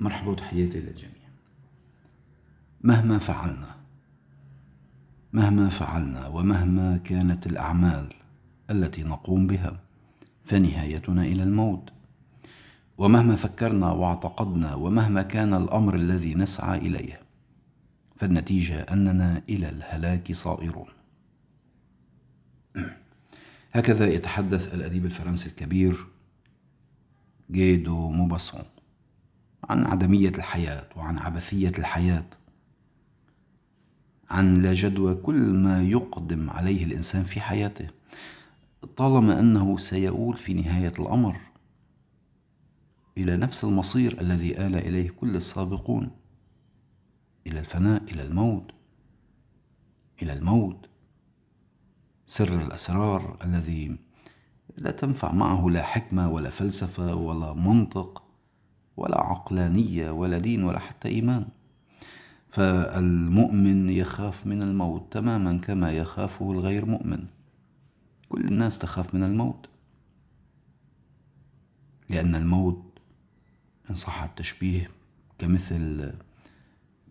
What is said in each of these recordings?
مرحبا وتحياتي للجميع مهما فعلنا مهما فعلنا ومهما كانت الأعمال التي نقوم بها فنهايتنا إلى الموت ومهما فكرنا واعتقدنا ومهما كان الأمر الذي نسعى إليه فالنتيجة أننا إلى الهلاك صائرون هكذا يتحدث الأديب الفرنسي الكبير جيدو موباسون عن عدمية الحياة وعن عبثية الحياة عن لا جدوى كل ما يقدم عليه الإنسان في حياته طالما أنه سيؤول في نهاية الأمر إلى نفس المصير الذي آل إليه كل السابقون إلى الفناء إلى الموت إلى الموت سر الأسرار الذي لا تنفع معه لا حكمة ولا فلسفة ولا منطق ولا عقلانية ولا دين ولا حتى إيمان فالمؤمن يخاف من الموت تماما كما يخافه الغير مؤمن كل الناس تخاف من الموت لأن الموت إن صح التشبيه كمثل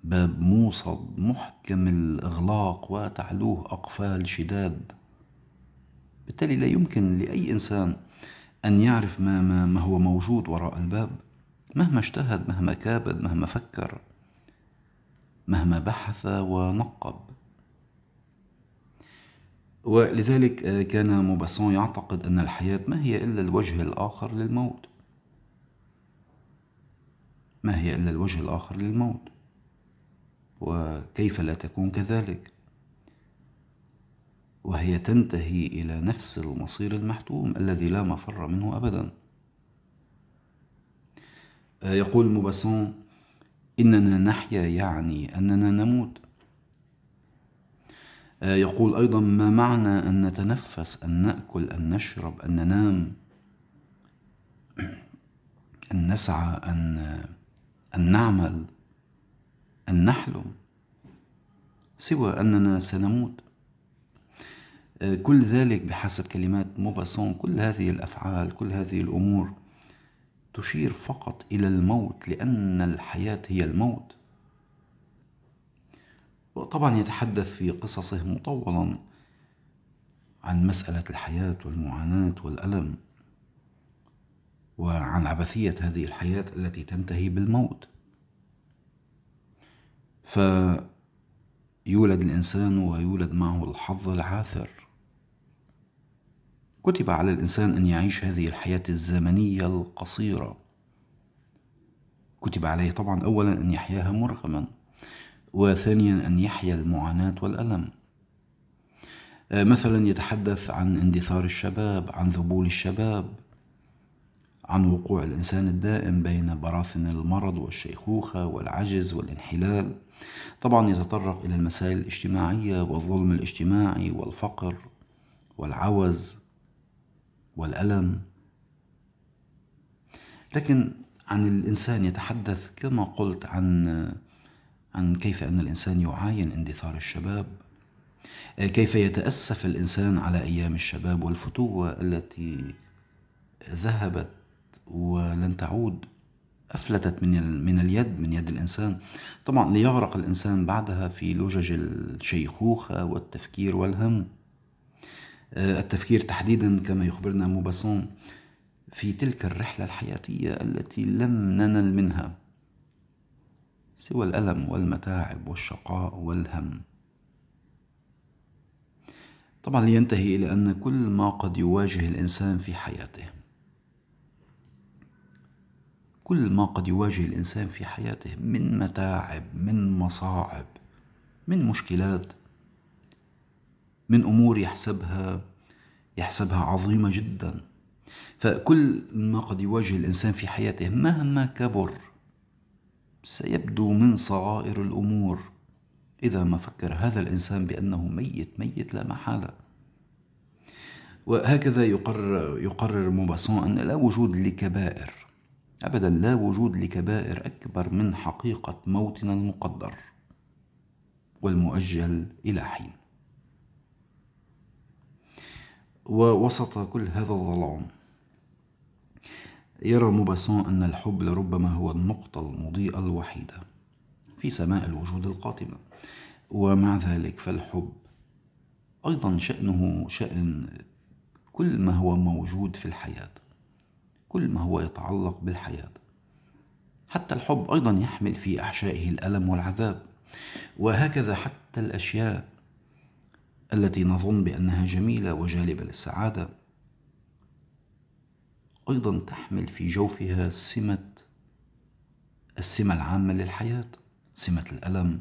باب موصد محكم الإغلاق وتعلوه أقفال شداد بالتالي لا يمكن لأي إنسان أن يعرف ما, ما, ما هو موجود وراء الباب مهما اجتهد مهما كابد مهما فكر مهما بحث ونقب ولذلك آه، كان موباسون يعتقد أن الحياة ما هي إلا الوجه الآخر للموت ما هي إلا الوجه الآخر للموت وكيف لا تكون كذلك وهي تنتهي إلى نفس المصير المحتوم الذي لا مفر منه أبداً آه، يقول موباسون إننا نحيا يعني أننا نموت آه، يقول أيضا ما معنى أن نتنفس أن نأكل أن نشرب أن ننام أن نسعى أن أن نعمل أن نحلم سوى أننا سنموت آه، كل ذلك بحسب كلمات موباسون كل هذه الأفعال كل هذه الأمور تشير فقط إلى الموت لأن الحياة هي الموت وطبعا يتحدث في قصصه مطولا عن مسألة الحياة والمعاناة والألم وعن عبثية هذه الحياة التي تنتهي بالموت فيولد الإنسان ويولد معه الحظ العاثر كتب على الإنسان أن يعيش هذه الحياة الزمنية القصيرة كتب عليه طبعا أولا أن يحياها مرغما وثانيا أن يحيا المعاناة والألم آه، مثلا يتحدث عن اندثار الشباب عن ذبول الشباب عن وقوع الإنسان الدائم بين براثن المرض والشيخوخة والعجز والانحلال طبعا يتطرق إلى المسائل الاجتماعية والظلم الاجتماعي والفقر والعوز والألم لكن عن الإنسان يتحدث كما قلت عن عن كيف أن الإنسان يعاين اندثار الشباب آه، كيف يتأسف الإنسان على أيام الشباب والفتوة التي ذهبت ولن تعود أفلتت من من اليد من يد الإنسان طبعا ليغرق الإنسان بعدها في لجج الشيخوخة والتفكير والهم آه، التفكير تحديدا كما يخبرنا موباسون في تلك الرحلة الحياتية التي لم ننل منها سوى الألم والمتاعب والشقاء والهم طبعا لينتهي إلى أن كل ما قد يواجه الإنسان في حياته كل ما قد يواجه الإنسان في حياته من متاعب من مصاعب من مشكلات من امور يحسبها يحسبها عظيمه جدا فكل ما قد يواجه الانسان في حياته مهما كبر سيبدو من صغائر الامور اذا ما فكر هذا الانسان بانه ميت ميت لا محاله وهكذا يقرر يقرر موباسون ان لا وجود لكبائر ابدا لا وجود لكبائر اكبر من حقيقه موتنا المقدر والمؤجل الى حين ووسط كل هذا الظلام يرى موباسون أن الحب لربما هو النقطة المضيئة الوحيدة في سماء الوجود القاتمة ومع ذلك فالحب أيضا شأنه شأن كل ما هو موجود في الحياة كل ما هو يتعلق بالحياة حتى الحب أيضا يحمل في أحشائه الألم والعذاب وهكذا حتى الأشياء التي نظن بأنها جميلة وجالبة للسعادة أيضا تحمل في جوفها سمة السمة العامة للحياة سمة الألم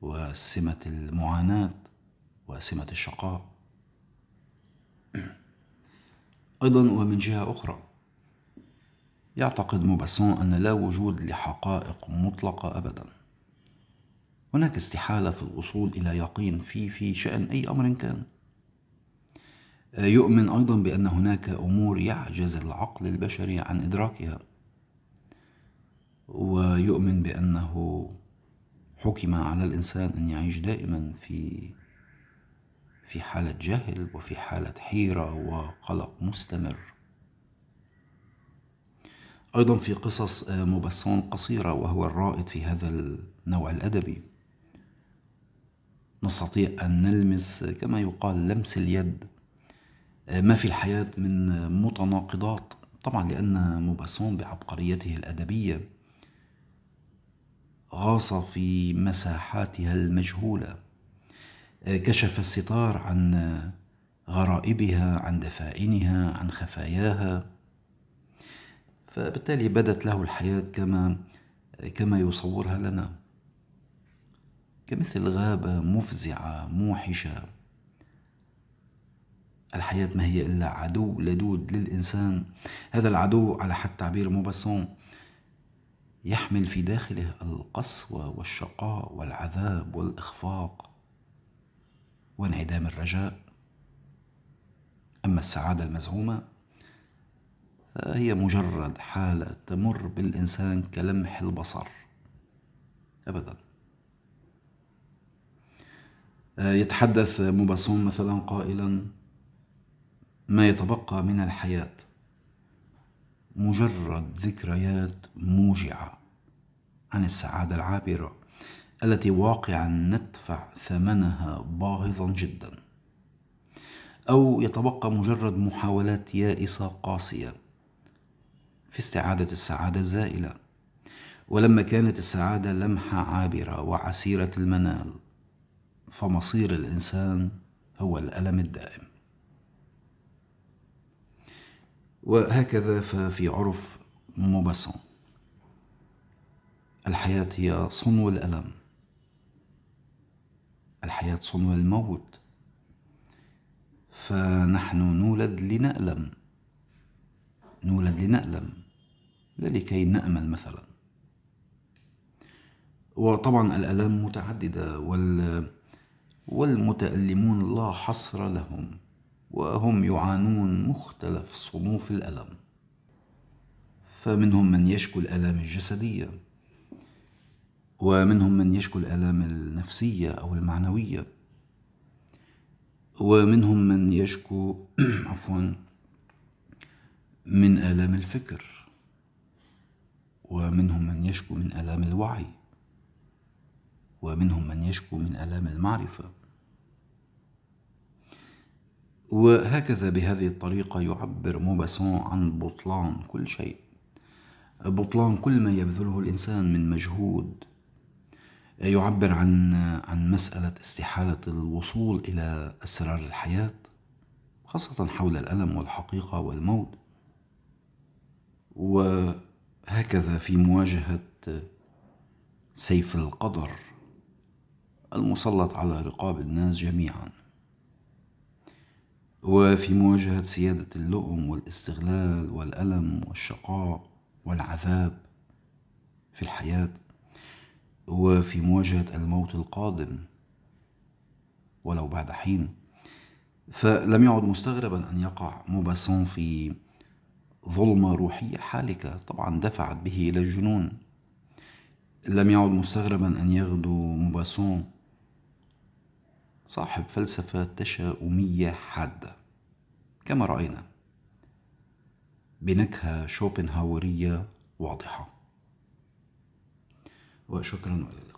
وسمة المعاناة وسمة الشقاء أيضا ومن جهة أخرى يعتقد موباسون أن لا وجود لحقائق مطلقة أبداً هناك استحالة في الوصول إلى يقين في في شأن أي أمر كان يؤمن أيضا بأن هناك أمور يعجز العقل البشري عن إدراكها ويؤمن بأنه حكم على الإنسان أن يعيش دائما في في حالة جهل وفي حالة حيرة وقلق مستمر أيضا في قصص موبسون قصيرة وهو الرائد في هذا النوع الأدبي نستطيع أن نلمس كما يقال لمس اليد آه، ما في الحياة من متناقضات طبعا لأن موباسون بعبقريته الأدبية غاص في مساحاتها المجهولة آه، كشف الستار عن غرائبها عن دفائنها عن خفاياها فبالتالي بدت له الحياة كما كما يصورها لنا كمثل غابة مفزعة موحشة الحياة ما هي إلا عدو لدود للإنسان هذا العدو على حد تعبير موباسون يحمل في داخله القسوة والشقاء والعذاب والإخفاق وانعدام الرجاء أما السعادة المزعومة هي مجرد حالة تمر بالإنسان كلمح البصر أبداً آه، يتحدث موباسون مثلا قائلا ما يتبقى من الحياة مجرد ذكريات موجعة عن السعادة العابرة التي واقعا ندفع ثمنها باهظا جدا أو يتبقى مجرد محاولات يائسة قاسية في استعادة السعادة الزائلة ولما كانت السعادة لمحة عابرة وعسيرة المنال فمصير الإنسان هو الألم الدائم وهكذا ففي عرف موباسون الحياة هي صنو الألم الحياة صنو الموت فنحن نولد لنألم نولد لنألم لا لكي نأمل مثلا وطبعا الألام متعددة وال والمتألمون لا حصر لهم وهم يعانون مختلف صنوف الألم فمنهم من يشكو الآلام الجسدية ومنهم من يشكو الآلام النفسية أو المعنوية ومنهم من يشكو عفوا من آلام الفكر ومنهم من يشكو من آلام الوعي ومنهم من يشكو من آلام المعرفة وهكذا بهذه الطريقة يعبر موباسون عن بطلان كل شيء بطلان كل ما يبذله الإنسان من مجهود يعبر عن عن مسألة استحالة الوصول إلى أسرار الحياة خاصة حول الألم والحقيقة والموت وهكذا في مواجهة سيف القدر المسلط على رقاب الناس جميعا وفي مواجهة سيادة اللؤم والاستغلال والألم والشقاء والعذاب في الحياة وفي مواجهة الموت القادم ولو بعد حين فلم يعد مستغربا أن يقع موباسون في ظلمة روحية حالكة طبعا دفعت به إلى الجنون لم يعد مستغربا أن يغدو موباسون صاحب فلسفة تشاؤمية حادة كما رأينا بنكهة شوبنهاورية واضحة وشكرا وإلى